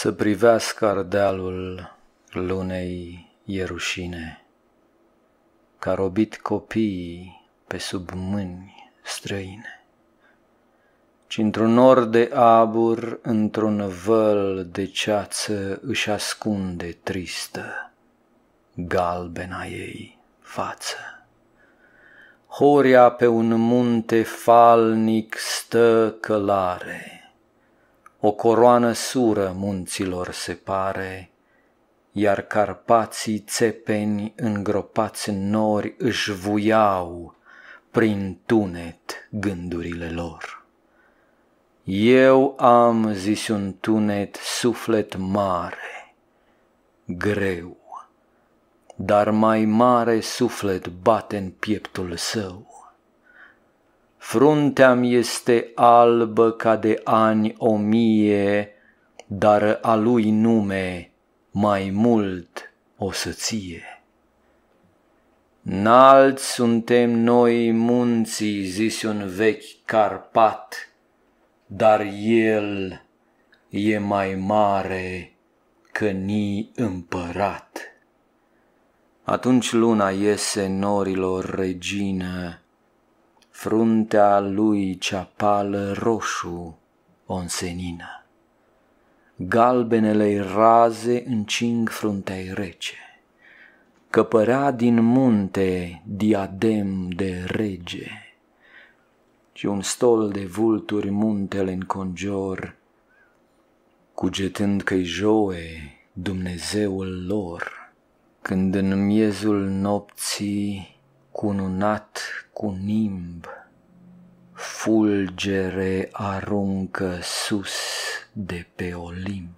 să privească ardealul lunei Ierușine, ca robit copiii pe sub mâini străine, ci într-un nor de abur, într-un văl de ceață își ascunde tristă galbena ei față. Horia pe un munte falnic stă călare, o coroană sură munților se pare, iar carpații țepeni îngropați în nori își vuiau prin tunet gândurile lor. Eu am, zis un tunet, suflet mare, greu, dar mai mare suflet bate în pieptul său Fruntea-mi este albă ca de ani o mie, dar a lui nume mai mult o să ție. Nalți suntem noi munții, zis un vechi carpat, dar el e mai mare că ni împărat. Atunci luna iese norilor regină, fruntea lui cea pală roșu o însenină. Galbenele raze încing fruntea rece, căpărea din munte diadem de rege, și un stol de vulturi muntele înconjor, cugetând că-i joe Dumnezeul lor, când în miezul nopții cununat cu nimb, fulgere aruncă sus de pe Olimp.